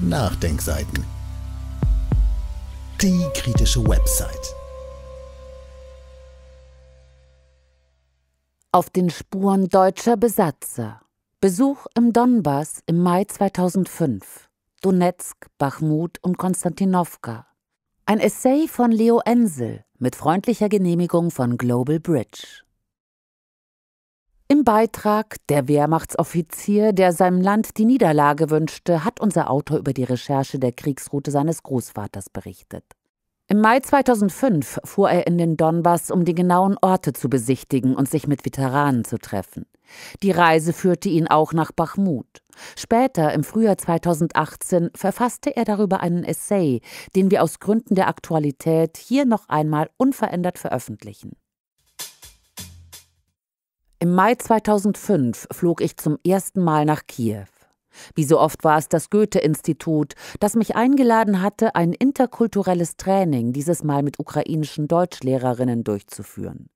Nachdenkseiten. Die kritische Website. Auf den Spuren deutscher Besatzer. Besuch im Donbass im Mai 2005. Donetsk, Bachmut und Konstantinowka. Ein Essay von Leo Ensel mit freundlicher Genehmigung von Global Bridge. Im Beitrag Der Wehrmachtsoffizier, der seinem Land die Niederlage wünschte, hat unser Autor über die Recherche der Kriegsroute seines Großvaters berichtet. Im Mai 2005 fuhr er in den Donbass, um die genauen Orte zu besichtigen und sich mit Veteranen zu treffen. Die Reise führte ihn auch nach Bachmut. Später, im Frühjahr 2018, verfasste er darüber einen Essay, den wir aus Gründen der Aktualität hier noch einmal unverändert veröffentlichen. Im Mai 2005 flog ich zum ersten Mal nach Kiew. Wie so oft war es das Goethe-Institut, das mich eingeladen hatte, ein interkulturelles Training, dieses Mal mit ukrainischen Deutschlehrerinnen durchzuführen.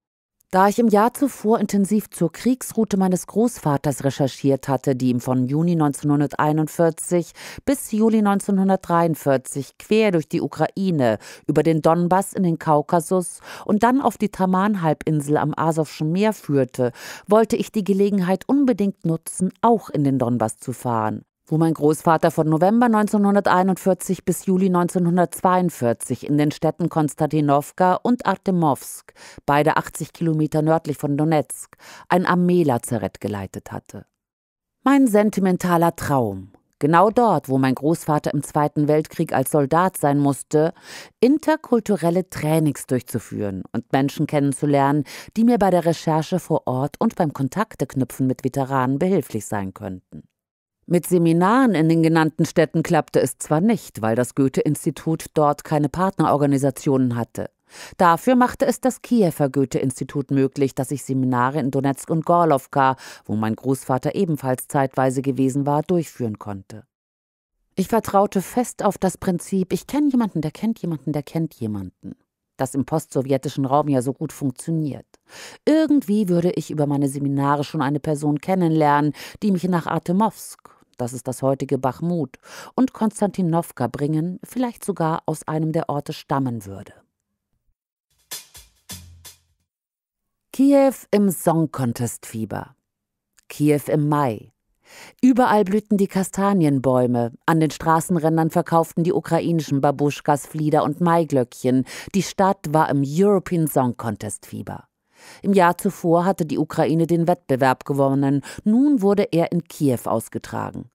Da ich im Jahr zuvor intensiv zur Kriegsroute meines Großvaters recherchiert hatte, die ihm von Juni 1941 bis Juli 1943 quer durch die Ukraine, über den Donbass in den Kaukasus und dann auf die Tamanhalbinsel am Asowschen Meer führte, wollte ich die Gelegenheit unbedingt nutzen, auch in den Donbass zu fahren wo mein Großvater von November 1941 bis Juli 1942 in den Städten Konstantinowka und Artemowsk, beide 80 Kilometer nördlich von Donetsk, ein Armeelazarett geleitet hatte. Mein sentimentaler Traum, genau dort, wo mein Großvater im Zweiten Weltkrieg als Soldat sein musste, interkulturelle Trainings durchzuführen und Menschen kennenzulernen, die mir bei der Recherche vor Ort und beim Kontakteknüpfen mit Veteranen behilflich sein könnten. Mit Seminaren in den genannten Städten klappte es zwar nicht, weil das Goethe-Institut dort keine Partnerorganisationen hatte. Dafür machte es das Kiewer Goethe-Institut möglich, dass ich Seminare in Donetsk und Gorlovka, wo mein Großvater ebenfalls zeitweise gewesen war, durchführen konnte. Ich vertraute fest auf das Prinzip, ich kenne jemanden, der kennt jemanden, der kennt jemanden, das im postsowjetischen Raum ja so gut funktioniert. Irgendwie würde ich über meine Seminare schon eine Person kennenlernen, die mich nach Artemovsk das ist das heutige Bachmut, und Konstantinowka bringen, vielleicht sogar aus einem der Orte stammen würde. Kiew im Song-Contest-Fieber. Kiew im Mai. Überall blühten die Kastanienbäume, an den Straßenrändern verkauften die ukrainischen Babuschkas Flieder und Maiglöckchen, die Stadt war im European Song Contest Fieber. Im Jahr zuvor hatte die Ukraine den Wettbewerb gewonnen, nun wurde er in Kiew ausgetragen.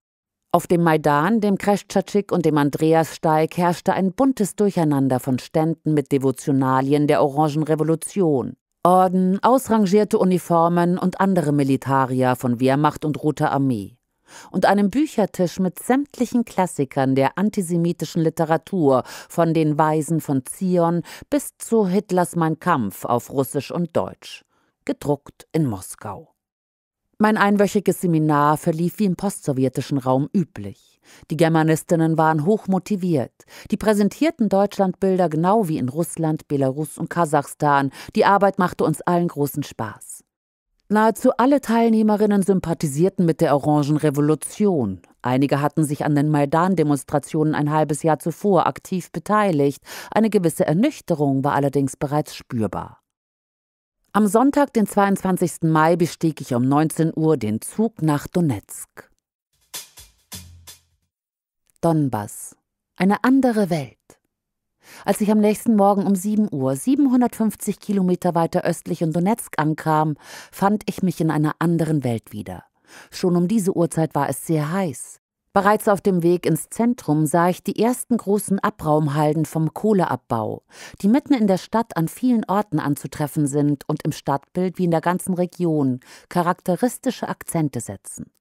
Auf dem Maidan, dem Kreschtschatschik und dem Andreassteig herrschte ein buntes Durcheinander von Ständen mit Devotionalien der Orangen Revolution. Orden, ausrangierte Uniformen und andere Militarier von Wehrmacht und Roter Armee und einem Büchertisch mit sämtlichen Klassikern der antisemitischen Literatur, von den Weisen von Zion bis zu Hitlers Mein Kampf auf Russisch und Deutsch, gedruckt in Moskau. Mein einwöchiges Seminar verlief wie im postsowjetischen Raum üblich. Die Germanistinnen waren hoch motiviert. Die präsentierten Deutschlandbilder genau wie in Russland, Belarus und Kasachstan. Die Arbeit machte uns allen großen Spaß. Nahezu alle Teilnehmerinnen sympathisierten mit der Orangen Revolution. Einige hatten sich an den Maidan-Demonstrationen ein halbes Jahr zuvor aktiv beteiligt. Eine gewisse Ernüchterung war allerdings bereits spürbar. Am Sonntag, den 22. Mai, bestieg ich um 19 Uhr den Zug nach Donetsk. Donbass. Eine andere Welt. Als ich am nächsten Morgen um 7 Uhr 750 Kilometer weiter östlich in Donetsk ankam, fand ich mich in einer anderen Welt wieder. Schon um diese Uhrzeit war es sehr heiß. Bereits auf dem Weg ins Zentrum sah ich die ersten großen Abraumhalden vom Kohleabbau, die mitten in der Stadt an vielen Orten anzutreffen sind und im Stadtbild wie in der ganzen Region charakteristische Akzente setzen.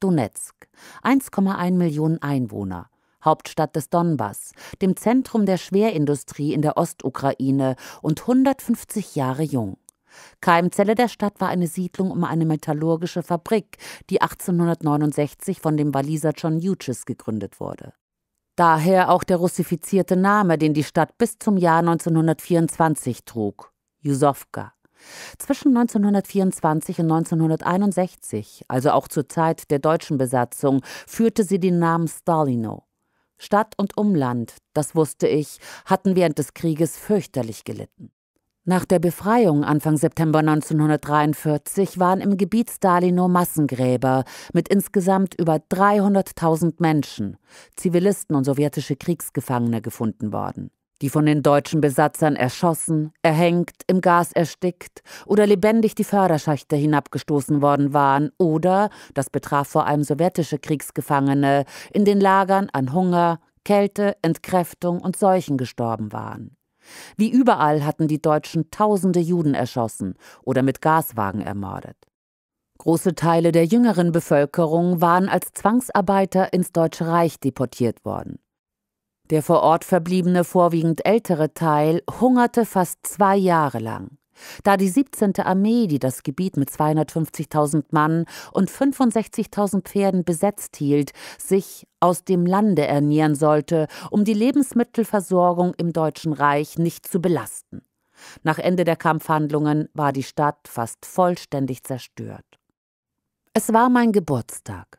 Donetsk, 1,1 Millionen Einwohner, Hauptstadt des Donbass, dem Zentrum der Schwerindustrie in der Ostukraine und 150 Jahre jung. Keimzelle der Stadt war eine Siedlung um eine metallurgische Fabrik, die 1869 von dem Waliser John Hughes gegründet wurde. Daher auch der russifizierte Name, den die Stadt bis zum Jahr 1924 trug: Jusowka. Zwischen 1924 und 1961, also auch zur Zeit der deutschen Besatzung, führte sie den Namen Stalino. Stadt und Umland, das wusste ich, hatten während des Krieges fürchterlich gelitten. Nach der Befreiung Anfang September 1943 waren im Gebiet Stalino Massengräber mit insgesamt über 300.000 Menschen, Zivilisten und sowjetische Kriegsgefangene gefunden worden die von den deutschen Besatzern erschossen, erhängt, im Gas erstickt oder lebendig die Förderschächte hinabgestoßen worden waren oder, das betraf vor allem sowjetische Kriegsgefangene, in den Lagern an Hunger, Kälte, Entkräftung und Seuchen gestorben waren. Wie überall hatten die Deutschen tausende Juden erschossen oder mit Gaswagen ermordet. Große Teile der jüngeren Bevölkerung waren als Zwangsarbeiter ins Deutsche Reich deportiert worden. Der vor Ort verbliebene vorwiegend ältere Teil hungerte fast zwei Jahre lang. Da die 17. Armee, die das Gebiet mit 250.000 Mann und 65.000 Pferden besetzt hielt, sich aus dem Lande ernähren sollte, um die Lebensmittelversorgung im Deutschen Reich nicht zu belasten. Nach Ende der Kampfhandlungen war die Stadt fast vollständig zerstört. Es war mein Geburtstag.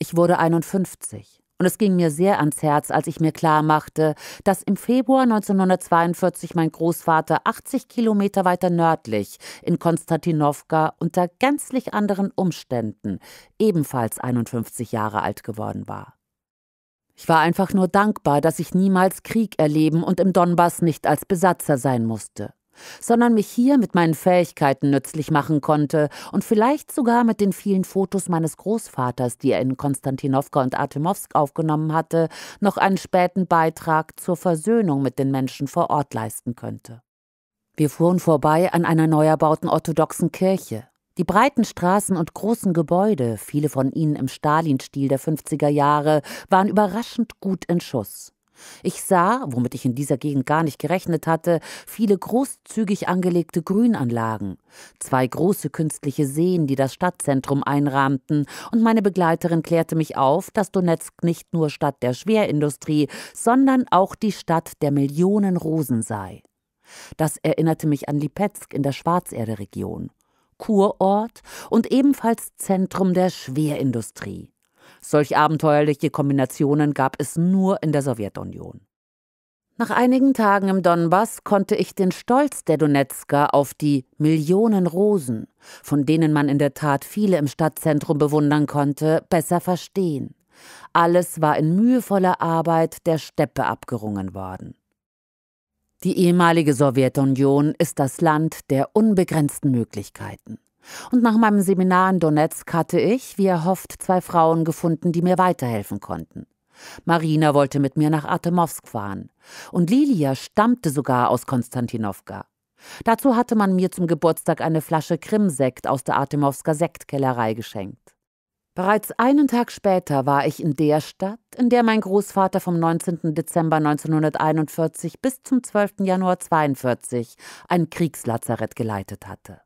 Ich wurde 51. Und es ging mir sehr ans Herz, als ich mir klar machte, dass im Februar 1942 mein Großvater 80 Kilometer weiter nördlich in Konstantinowka unter gänzlich anderen Umständen ebenfalls 51 Jahre alt geworden war. Ich war einfach nur dankbar, dass ich niemals Krieg erleben und im Donbass nicht als Besatzer sein musste sondern mich hier mit meinen Fähigkeiten nützlich machen konnte und vielleicht sogar mit den vielen Fotos meines Großvaters, die er in Konstantinowka und Artemowsk aufgenommen hatte, noch einen späten Beitrag zur Versöhnung mit den Menschen vor Ort leisten könnte. Wir fuhren vorbei an einer neuerbauten orthodoxen Kirche. Die breiten Straßen und großen Gebäude, viele von ihnen im Stalin-Stil der 50er Jahre, waren überraschend gut in Schuss. Ich sah, womit ich in dieser Gegend gar nicht gerechnet hatte, viele großzügig angelegte Grünanlagen, zwei große künstliche Seen, die das Stadtzentrum einrahmten, und meine Begleiterin klärte mich auf, dass Donetsk nicht nur Stadt der Schwerindustrie, sondern auch die Stadt der Millionen Rosen sei. Das erinnerte mich an Lipetsk in der Schwarzerde-Region. Kurort und ebenfalls Zentrum der Schwerindustrie. Solch abenteuerliche Kombinationen gab es nur in der Sowjetunion. Nach einigen Tagen im Donbass konnte ich den Stolz der Donetsker auf die Millionen Rosen, von denen man in der Tat viele im Stadtzentrum bewundern konnte, besser verstehen. Alles war in mühevoller Arbeit der Steppe abgerungen worden. Die ehemalige Sowjetunion ist das Land der unbegrenzten Möglichkeiten. Und nach meinem Seminar in Donetsk hatte ich, wie erhofft, zwei Frauen gefunden, die mir weiterhelfen konnten. Marina wollte mit mir nach Artemowsk fahren. Und Lilia stammte sogar aus Konstantinowka. Dazu hatte man mir zum Geburtstag eine Flasche Krimsekt aus der Artemowsker Sektkellerei geschenkt. Bereits einen Tag später war ich in der Stadt, in der mein Großvater vom 19. Dezember 1941 bis zum 12. Januar 1942 ein Kriegslazarett geleitet hatte.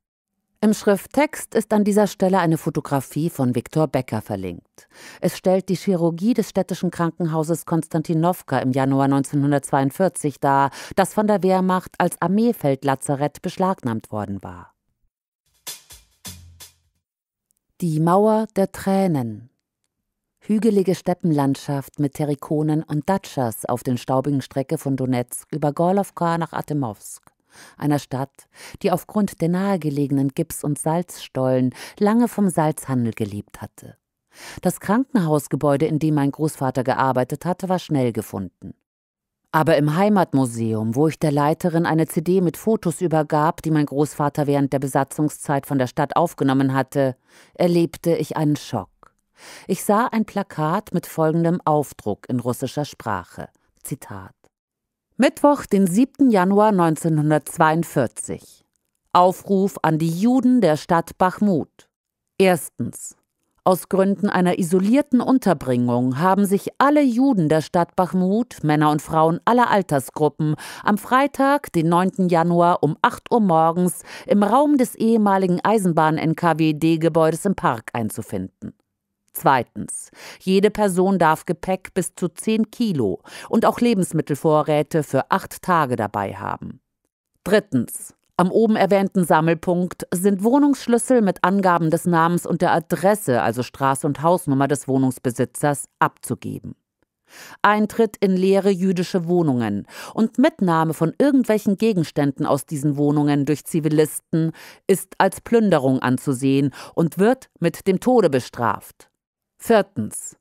Im Schrifttext ist an dieser Stelle eine Fotografie von Viktor Becker verlinkt. Es stellt die Chirurgie des städtischen Krankenhauses Konstantinowka im Januar 1942 dar, das von der Wehrmacht als Armeefeldlazarett beschlagnahmt worden war. Die Mauer der Tränen. Hügelige Steppenlandschaft mit Terrikonen und Datschas auf den staubigen Strecke von Donetsk über Gorlovka nach Atemowsk einer Stadt, die aufgrund der nahegelegenen Gips- und Salzstollen lange vom Salzhandel gelebt hatte. Das Krankenhausgebäude, in dem mein Großvater gearbeitet hatte, war schnell gefunden. Aber im Heimatmuseum, wo ich der Leiterin eine CD mit Fotos übergab, die mein Großvater während der Besatzungszeit von der Stadt aufgenommen hatte, erlebte ich einen Schock. Ich sah ein Plakat mit folgendem Aufdruck in russischer Sprache. Zitat Mittwoch, den 7. Januar 1942. Aufruf an die Juden der Stadt Bachmut. Erstens. Aus Gründen einer isolierten Unterbringung haben sich alle Juden der Stadt Bachmut, Männer und Frauen aller Altersgruppen, am Freitag, den 9. Januar um 8 Uhr morgens im Raum des ehemaligen Eisenbahn-NKWD-Gebäudes im Park einzufinden. Zweitens. Jede Person darf Gepäck bis zu 10 Kilo und auch Lebensmittelvorräte für acht Tage dabei haben. Drittens. Am oben erwähnten Sammelpunkt sind Wohnungsschlüssel mit Angaben des Namens und der Adresse, also Straße und Hausnummer des Wohnungsbesitzers, abzugeben. Eintritt in leere jüdische Wohnungen und Mitnahme von irgendwelchen Gegenständen aus diesen Wohnungen durch Zivilisten ist als Plünderung anzusehen und wird mit dem Tode bestraft. Viertens.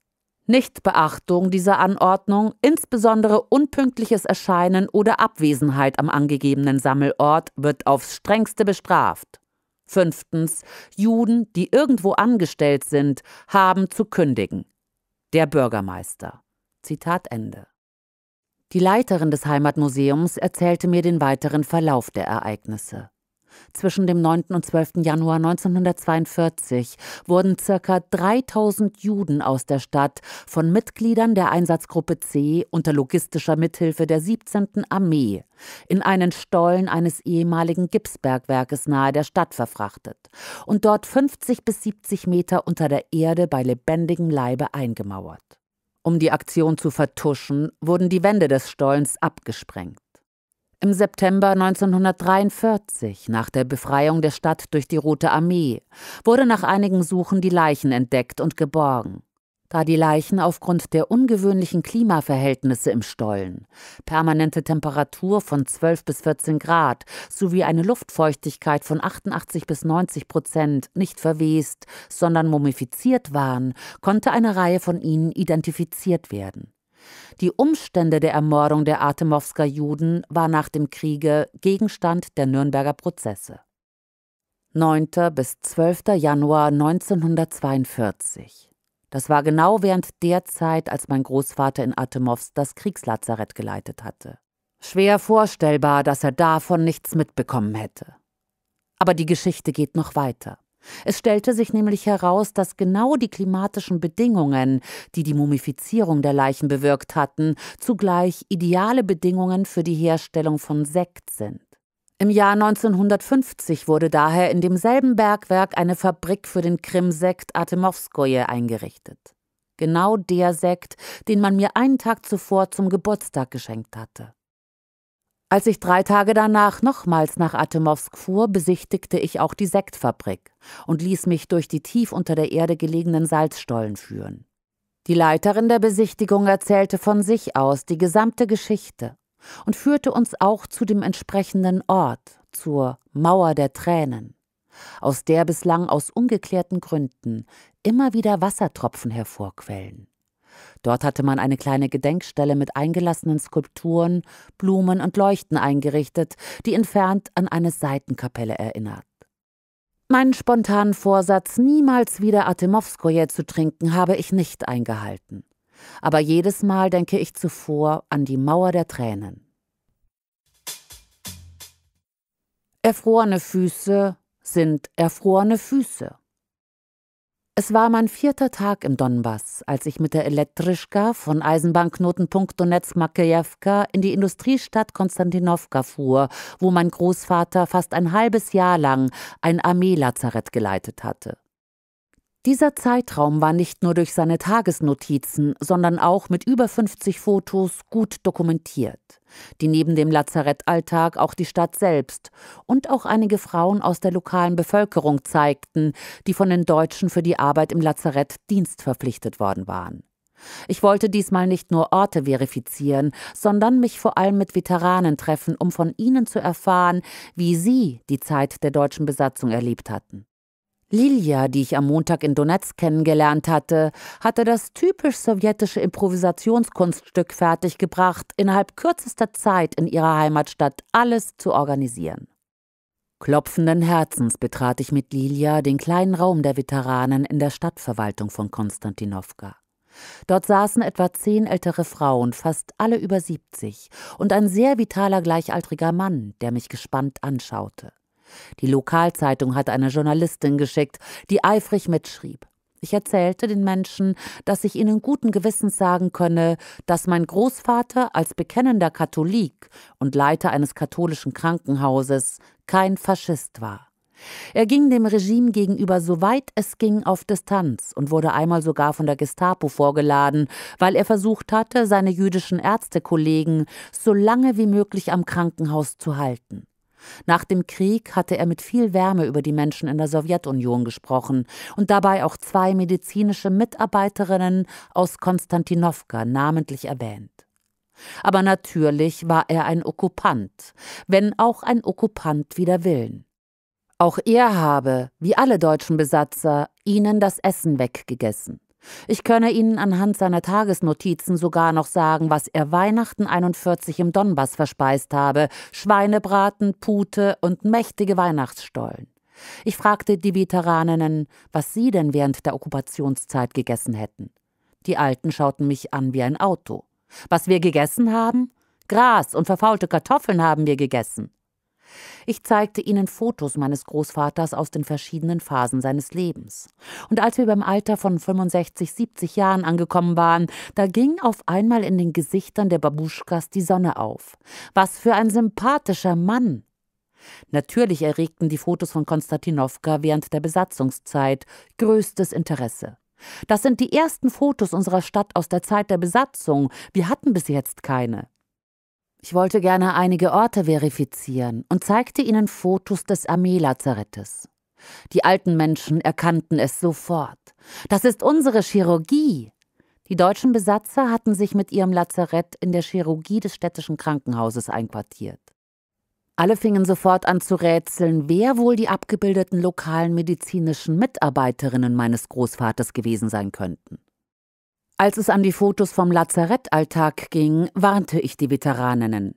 Nichtbeachtung dieser Anordnung, insbesondere unpünktliches Erscheinen oder Abwesenheit am angegebenen Sammelort, wird aufs strengste bestraft. Fünftens. Juden, die irgendwo angestellt sind, haben zu kündigen. Der Bürgermeister. Zitat Ende. Die Leiterin des Heimatmuseums erzählte mir den weiteren Verlauf der Ereignisse. Zwischen dem 9. und 12. Januar 1942 wurden ca. 3000 Juden aus der Stadt von Mitgliedern der Einsatzgruppe C unter logistischer Mithilfe der 17. Armee in einen Stollen eines ehemaligen Gipsbergwerkes nahe der Stadt verfrachtet und dort 50 bis 70 Meter unter der Erde bei lebendigem Leibe eingemauert. Um die Aktion zu vertuschen, wurden die Wände des Stollens abgesprengt im September 1943, nach der Befreiung der Stadt durch die Rote Armee, wurde nach einigen Suchen die Leichen entdeckt und geborgen. Da die Leichen aufgrund der ungewöhnlichen Klimaverhältnisse im Stollen, permanente Temperatur von 12 bis 14 Grad sowie eine Luftfeuchtigkeit von 88 bis 90 Prozent nicht verwest, sondern mumifiziert waren, konnte eine Reihe von ihnen identifiziert werden. Die Umstände der Ermordung der Artemowsker Juden war nach dem Kriege Gegenstand der Nürnberger Prozesse. 9. bis 12. Januar 1942. Das war genau während der Zeit, als mein Großvater in Atemovs das Kriegslazarett geleitet hatte. Schwer vorstellbar, dass er davon nichts mitbekommen hätte. Aber die Geschichte geht noch weiter. Es stellte sich nämlich heraus, dass genau die klimatischen Bedingungen, die die Mumifizierung der Leichen bewirkt hatten, zugleich ideale Bedingungen für die Herstellung von Sekt sind. Im Jahr 1950 wurde daher in demselben Bergwerk eine Fabrik für den Krimsekt Atemowskoje eingerichtet. Genau der Sekt, den man mir einen Tag zuvor zum Geburtstag geschenkt hatte. Als ich drei Tage danach nochmals nach Atemowsk fuhr, besichtigte ich auch die Sektfabrik und ließ mich durch die tief unter der Erde gelegenen Salzstollen führen. Die Leiterin der Besichtigung erzählte von sich aus die gesamte Geschichte und führte uns auch zu dem entsprechenden Ort, zur Mauer der Tränen, aus der bislang aus ungeklärten Gründen immer wieder Wassertropfen hervorquellen. Dort hatte man eine kleine Gedenkstelle mit eingelassenen Skulpturen, Blumen und Leuchten eingerichtet, die entfernt an eine Seitenkapelle erinnert. Meinen spontanen Vorsatz, niemals wieder Atemowskoje zu trinken, habe ich nicht eingehalten. Aber jedes Mal denke ich zuvor an die Mauer der Tränen. Erfrorene Füße sind erfrorene Füße. Es war mein vierter Tag im Donbass, als ich mit der Elektrischka von Eisenbahnknotenpunkt Donetsk-Makejewka in die Industriestadt Konstantinowka fuhr, wo mein Großvater fast ein halbes Jahr lang ein Armeelazarett geleitet hatte. Dieser Zeitraum war nicht nur durch seine Tagesnotizen, sondern auch mit über 50 Fotos gut dokumentiert die neben dem Lazarettalltag auch die Stadt selbst und auch einige Frauen aus der lokalen Bevölkerung zeigten, die von den Deutschen für die Arbeit im Lazarett dienstverpflichtet worden waren. Ich wollte diesmal nicht nur Orte verifizieren, sondern mich vor allem mit Veteranen treffen, um von ihnen zu erfahren, wie sie die Zeit der deutschen Besatzung erlebt hatten. Lilia, die ich am Montag in Donetsk kennengelernt hatte, hatte das typisch sowjetische Improvisationskunststück fertiggebracht, innerhalb kürzester Zeit in ihrer Heimatstadt alles zu organisieren. Klopfenden Herzens betrat ich mit Lilia den kleinen Raum der Veteranen in der Stadtverwaltung von Konstantinowka. Dort saßen etwa zehn ältere Frauen, fast alle über siebzig, und ein sehr vitaler gleichaltriger Mann, der mich gespannt anschaute. Die Lokalzeitung hat eine Journalistin geschickt, die eifrig mitschrieb. Ich erzählte den Menschen, dass ich ihnen guten Gewissens sagen könne, dass mein Großvater als bekennender Katholik und Leiter eines katholischen Krankenhauses kein Faschist war. Er ging dem Regime gegenüber so weit es ging auf Distanz und wurde einmal sogar von der Gestapo vorgeladen, weil er versucht hatte, seine jüdischen Ärztekollegen so lange wie möglich am Krankenhaus zu halten. Nach dem Krieg hatte er mit viel Wärme über die Menschen in der Sowjetunion gesprochen und dabei auch zwei medizinische Mitarbeiterinnen aus Konstantinowka namentlich erwähnt. Aber natürlich war er ein Okkupant, wenn auch ein Okkupant wider Willen. Auch er habe, wie alle deutschen Besatzer, ihnen das Essen weggegessen. Ich könne Ihnen anhand seiner Tagesnotizen sogar noch sagen, was er Weihnachten 41 im Donbass verspeist habe: Schweinebraten, Pute und mächtige Weihnachtsstollen. Ich fragte die Veteraninnen, was sie denn während der Okkupationszeit gegessen hätten. Die Alten schauten mich an wie ein Auto. Was wir gegessen haben? Gras und verfaulte Kartoffeln haben wir gegessen. Ich zeigte ihnen Fotos meines Großvaters aus den verschiedenen Phasen seines Lebens. Und als wir beim Alter von 65, 70 Jahren angekommen waren, da ging auf einmal in den Gesichtern der Babuschkas die Sonne auf. Was für ein sympathischer Mann! Natürlich erregten die Fotos von Konstantinowka während der Besatzungszeit größtes Interesse. Das sind die ersten Fotos unserer Stadt aus der Zeit der Besatzung. Wir hatten bis jetzt keine. Ich wollte gerne einige Orte verifizieren und zeigte ihnen Fotos des Armeelazarettes. Die alten Menschen erkannten es sofort. Das ist unsere Chirurgie. Die deutschen Besatzer hatten sich mit ihrem Lazarett in der Chirurgie des städtischen Krankenhauses einquartiert. Alle fingen sofort an zu rätseln, wer wohl die abgebildeten lokalen medizinischen Mitarbeiterinnen meines Großvaters gewesen sein könnten. Als es an die Fotos vom Lazarettalltag ging, warnte ich die Veteraninnen.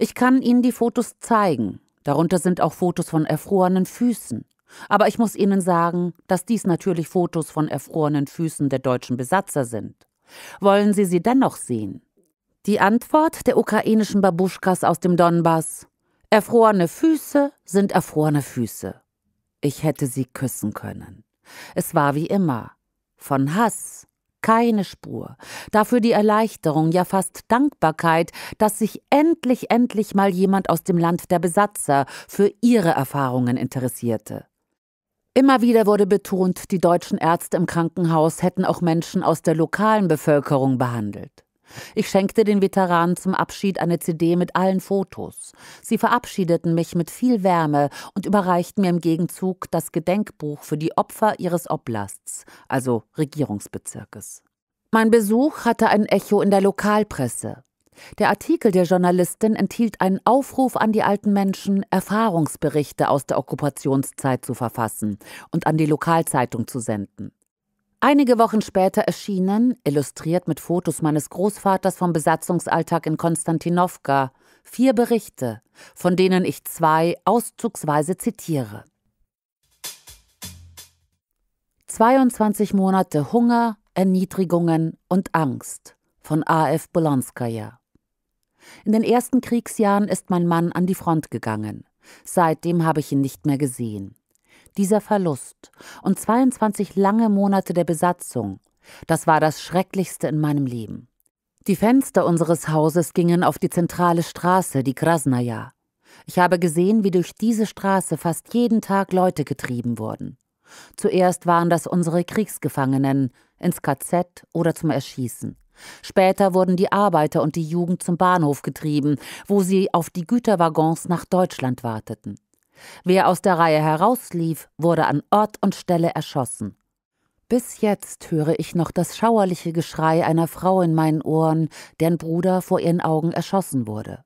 Ich kann Ihnen die Fotos zeigen. Darunter sind auch Fotos von erfrorenen Füßen. Aber ich muss Ihnen sagen, dass dies natürlich Fotos von erfrorenen Füßen der deutschen Besatzer sind. Wollen Sie sie dennoch sehen? Die Antwort der ukrainischen Babuschkas aus dem Donbass Erfrorene Füße sind erfrorene Füße. Ich hätte sie küssen können. Es war wie immer von Hass, keine Spur. Dafür die Erleichterung, ja fast Dankbarkeit, dass sich endlich, endlich mal jemand aus dem Land der Besatzer für ihre Erfahrungen interessierte. Immer wieder wurde betont, die deutschen Ärzte im Krankenhaus hätten auch Menschen aus der lokalen Bevölkerung behandelt. Ich schenkte den Veteranen zum Abschied eine CD mit allen Fotos. Sie verabschiedeten mich mit viel Wärme und überreichten mir im Gegenzug das Gedenkbuch für die Opfer ihres Oblasts, also Regierungsbezirkes. Mein Besuch hatte ein Echo in der Lokalpresse. Der Artikel der Journalistin enthielt einen Aufruf an die alten Menschen, Erfahrungsberichte aus der Okkupationszeit zu verfassen und an die Lokalzeitung zu senden. Einige Wochen später erschienen, illustriert mit Fotos meines Großvaters vom Besatzungsalltag in Konstantinowka, vier Berichte, von denen ich zwei auszugsweise zitiere. 22 Monate Hunger, Erniedrigungen und Angst von A.F. Bolonskaya. In den ersten Kriegsjahren ist mein Mann an die Front gegangen. Seitdem habe ich ihn nicht mehr gesehen. Dieser Verlust und 22 lange Monate der Besatzung, das war das Schrecklichste in meinem Leben. Die Fenster unseres Hauses gingen auf die zentrale Straße, die Krasnaya. Ich habe gesehen, wie durch diese Straße fast jeden Tag Leute getrieben wurden. Zuerst waren das unsere Kriegsgefangenen, ins KZ oder zum Erschießen. Später wurden die Arbeiter und die Jugend zum Bahnhof getrieben, wo sie auf die Güterwaggons nach Deutschland warteten. Wer aus der Reihe herauslief, wurde an Ort und Stelle erschossen. Bis jetzt höre ich noch das schauerliche Geschrei einer Frau in meinen Ohren, deren Bruder vor ihren Augen erschossen wurde.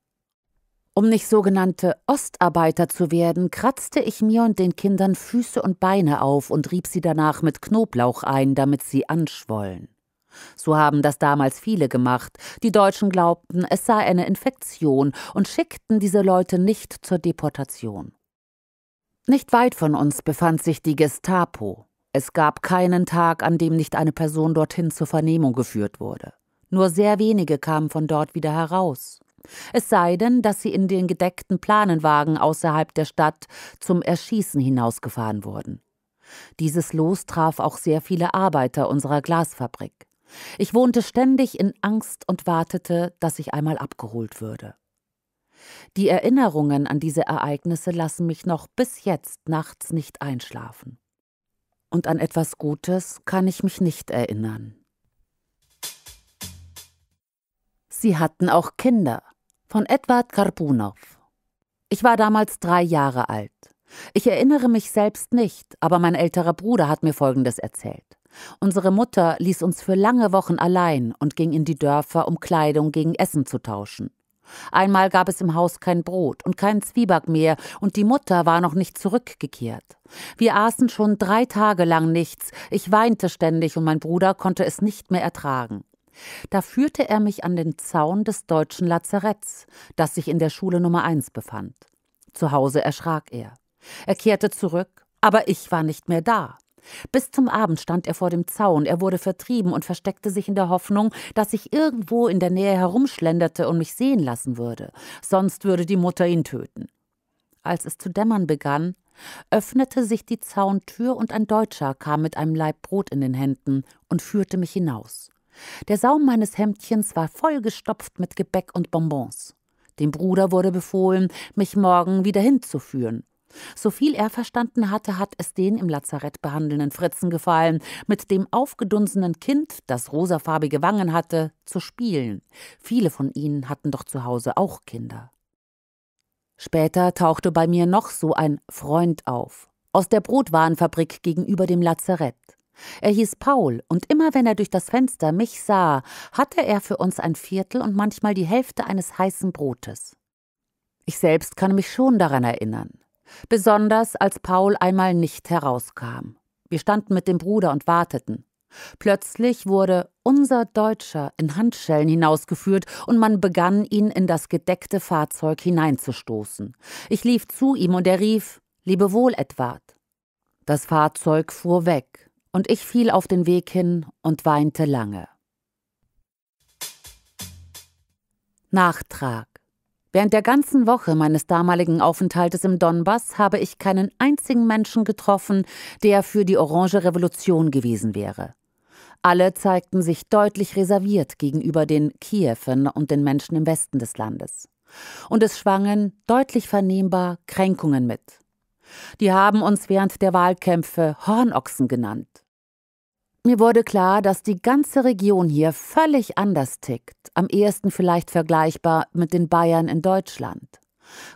Um nicht sogenannte Ostarbeiter zu werden, kratzte ich mir und den Kindern Füße und Beine auf und rieb sie danach mit Knoblauch ein, damit sie anschwollen. So haben das damals viele gemacht. Die Deutschen glaubten, es sei eine Infektion und schickten diese Leute nicht zur Deportation. Nicht weit von uns befand sich die Gestapo. Es gab keinen Tag, an dem nicht eine Person dorthin zur Vernehmung geführt wurde. Nur sehr wenige kamen von dort wieder heraus. Es sei denn, dass sie in den gedeckten Planenwagen außerhalb der Stadt zum Erschießen hinausgefahren wurden. Dieses Los traf auch sehr viele Arbeiter unserer Glasfabrik. Ich wohnte ständig in Angst und wartete, dass ich einmal abgeholt würde. Die Erinnerungen an diese Ereignisse lassen mich noch bis jetzt nachts nicht einschlafen. Und an etwas Gutes kann ich mich nicht erinnern. Sie hatten auch Kinder von Edward Karpunow. Ich war damals drei Jahre alt. Ich erinnere mich selbst nicht, aber mein älterer Bruder hat mir Folgendes erzählt. Unsere Mutter ließ uns für lange Wochen allein und ging in die Dörfer, um Kleidung gegen Essen zu tauschen. Einmal gab es im Haus kein Brot und keinen Zwieback mehr, und die Mutter war noch nicht zurückgekehrt. Wir aßen schon drei Tage lang nichts, ich weinte ständig, und mein Bruder konnte es nicht mehr ertragen. Da führte er mich an den Zaun des deutschen Lazaretts, das sich in der Schule Nummer eins befand. Zu Hause erschrak er. Er kehrte zurück, aber ich war nicht mehr da. Bis zum Abend stand er vor dem Zaun, er wurde vertrieben und versteckte sich in der Hoffnung, dass ich irgendwo in der Nähe herumschlenderte und mich sehen lassen würde, sonst würde die Mutter ihn töten. Als es zu dämmern begann, öffnete sich die Zauntür und ein Deutscher kam mit einem Laib Brot in den Händen und führte mich hinaus. Der Saum meines Hemdchens war vollgestopft mit Gebäck und Bonbons. Dem Bruder wurde befohlen, mich morgen wieder hinzuführen. So viel er verstanden hatte, hat es den im Lazarett behandelnden Fritzen gefallen, mit dem aufgedunsenen Kind, das rosafarbige Wangen hatte, zu spielen. Viele von ihnen hatten doch zu Hause auch Kinder. Später tauchte bei mir noch so ein Freund auf, aus der Brotwarenfabrik gegenüber dem Lazarett. Er hieß Paul, und immer wenn er durch das Fenster mich sah, hatte er für uns ein Viertel und manchmal die Hälfte eines heißen Brotes. Ich selbst kann mich schon daran erinnern. Besonders als Paul einmal nicht herauskam. Wir standen mit dem Bruder und warteten. Plötzlich wurde unser Deutscher in Handschellen hinausgeführt und man begann, ihn in das gedeckte Fahrzeug hineinzustoßen. Ich lief zu ihm und er rief: wohl, Edward. Das Fahrzeug fuhr weg und ich fiel auf den Weg hin und weinte lange. Nachtrag Während der ganzen Woche meines damaligen Aufenthaltes im Donbass habe ich keinen einzigen Menschen getroffen, der für die Orange Revolution gewesen wäre. Alle zeigten sich deutlich reserviert gegenüber den Kiewen und den Menschen im Westen des Landes. Und es schwangen deutlich vernehmbar Kränkungen mit. Die haben uns während der Wahlkämpfe Hornochsen genannt. Mir wurde klar, dass die ganze Region hier völlig anders tickt, am ehesten vielleicht vergleichbar mit den Bayern in Deutschland.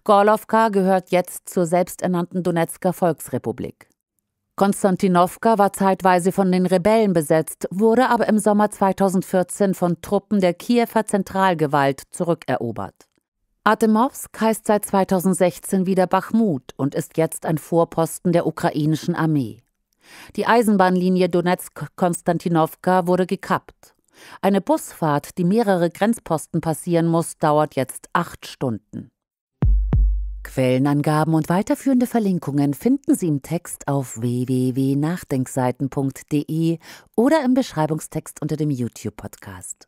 Gorlovka gehört jetzt zur selbsternannten Donetsker Volksrepublik. Konstantinowka war zeitweise von den Rebellen besetzt, wurde aber im Sommer 2014 von Truppen der Kiewer Zentralgewalt zurückerobert. Atemowsk heißt seit 2016 wieder Bachmut und ist jetzt ein Vorposten der ukrainischen Armee. Die Eisenbahnlinie Donetsk-Konstantinowka wurde gekappt. Eine Busfahrt, die mehrere Grenzposten passieren muss, dauert jetzt acht Stunden. Quellenangaben und weiterführende Verlinkungen finden Sie im Text auf www.nachdenkseiten.de oder im Beschreibungstext unter dem YouTube-Podcast.